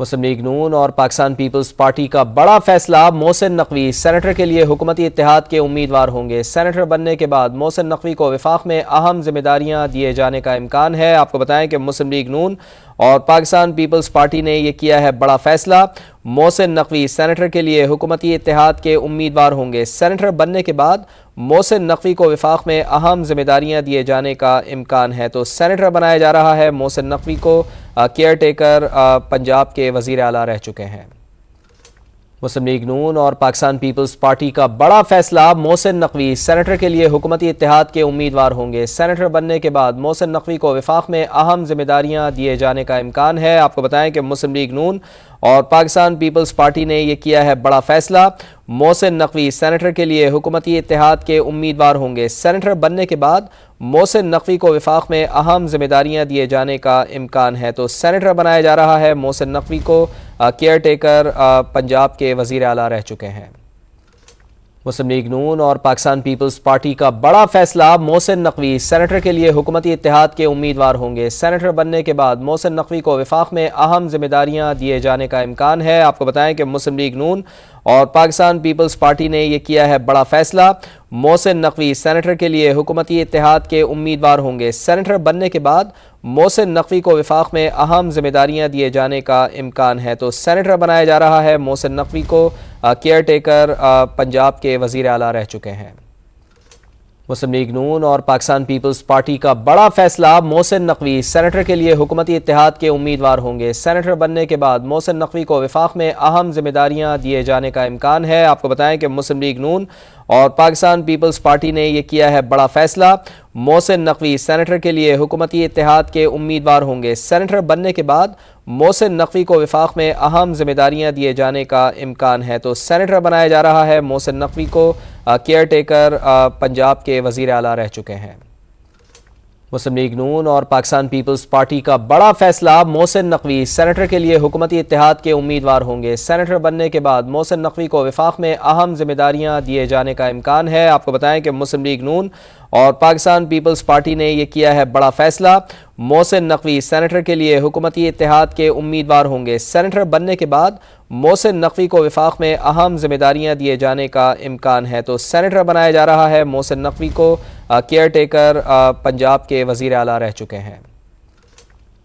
मुस्लिम league नून और Pakistan peoples party का बड़ा फैसला मोहसिन नकवी सेनेटर के लिए हुकूमती इतिहाद के उम्मीदवार होंगे सेनेटर बनने के बाद मोहसिन नकवी को विफाक में अहम जिम्मेदारियां दिए जाने का इम्कान है आपको बताएं कि मुस्लिम लीग नून और पाकिस्तान पीपल्स पार्टी ने यह किया है बड़ा फैसला मोहसिन नकवी सेनेटर के लिए हुकूमती इतिहाद के उम्मीदवार होंगे सेनेटर बनने के बाद मोहसिन नकवी को विफाक में अहम जिम्मेदारियां दिए जाने का इम्कान है तो सेनेटर बनाया जा रहा है मोहसिन नकवी को केयर टेकर पंजाब के वजीर अला रह चुके हैं मुस्लिम लीग नून और पाकिस्तान पीपल्स पार्टी का बड़ा फैसला मोहसिन नकवी सेनेटर के लिए हुकूमती इतिहाद के उम्मीदवार होंगे सेनेटर बनने के बाद मोहसिन नकवी को विफाक में अहम जिम्मेदारियां दिए जाने का इम्कान है आपको बताएं कि मुस्लिम लीग नून और पाकिस्तान पीपल्स पार्टी ने यह किया है बड़ा फैसला मोहसिन नकवी सेनेटर के लिए हुकूमती इतिहाद के उम्मीदवार होंगे सेनेटर बनने के बाद मोहसिन नकवी को विफाक में अहम जिम्मेदारियां दिए जाने का इम्कान है तो सेनेटर बनाया जा रहा है मोहसिन नकवी को केयर टेकर पंजाब के वजीर अला रह चुके हैं मुस्लिम लीग नून और पाकिस्तान पीपल्स पार्टी का बड़ा फैसला मोहसिन नकवी सेनेटर के लिए हुकूमती इतिहाद के उम्मीदवार होंगे सेनेटर बनने के बाद मोहसिन नकवी को विफाक में अहम जिम्मेदारियां दिए जाने का इम्कान है आपको बताएं कि मुस्लिम लीग नून और पाकिस्तान पीपल्स पार्टी ने यह किया है बड़ा फैसला मोहसिन नकवी सेनेटर के लिए हुकूमती इतिहाद के उम्मीदवार होंगे सेनेटर बनने के बाद मोहसिन नकवी को विफाक में अहम जिम्मेदारियां दिए जाने का इम्कान है तो सेनेटर बनाया जा रहा है मोहसिन नकवी को केयर टेकर पंजाब के वजीर अला रह चुके हैं मुस्लिम लीग नून और पाकिस्तान पीपल्स पार्टी का बड़ा फैसला मोहसिन नकवी सेनेटर के लिए हुकूमती इतिहाद के उम्मीदवार होंगे सेनेटर बनने के बाद मोहसिन नकवी को विफाक में अहम जिम्मेदारियां दिए जाने का इम्कान है आपको बताएं कि मुस्लिम लीग नून और पाकिस्तान पीपल्स पार्टी ने यह किया है बड़ा फैसला मोहसिन नकवी सेनेटर के लिए हुकूमती इतिहाद के उम्मीदवार होंगे सेनेटर बनने के बाद मोहसिन नकवी को विफाक में अहम जिम्मेदारियां दिए जाने का इम्कान है तो सैनिटर बनाया जा रहा है मोहसिन नकवी को केयर टेकर पंजाब के वजीर अला रह चुके हैं मुस्लिम लीग नून और पाकिस्तान पीपल्स पार्टी का बड़ा फैसला मोहसिन नकवी सैनेटर के लिए हुकूमती इतिहाद के उम्मीदवार होंगे सैनेटर बनने के बाद मोहसिन नकवी को विफाक में अहम जिम्मेदारियां दिए जाने का इम्कान है आपको बताएं कि मुस्लिम लीग नून और पाकिस्तान पीपल्स पार्टी ने यह किया है बड़ा फैसला मोहसिन नकवी सेनेटर के लिए हुकूमती इतिहाद के उम्मीदवार होंगे सेनेटर बनने के बाद मोहसिन नकवी को विफाक में अहम जिम्मेदारियां दिए जाने का इम्कान है तो सेनेटर बनाया जा रहा है मोहसिन नकवी को केयर टेकर पंजाब के वजीर अला रह चुके हैं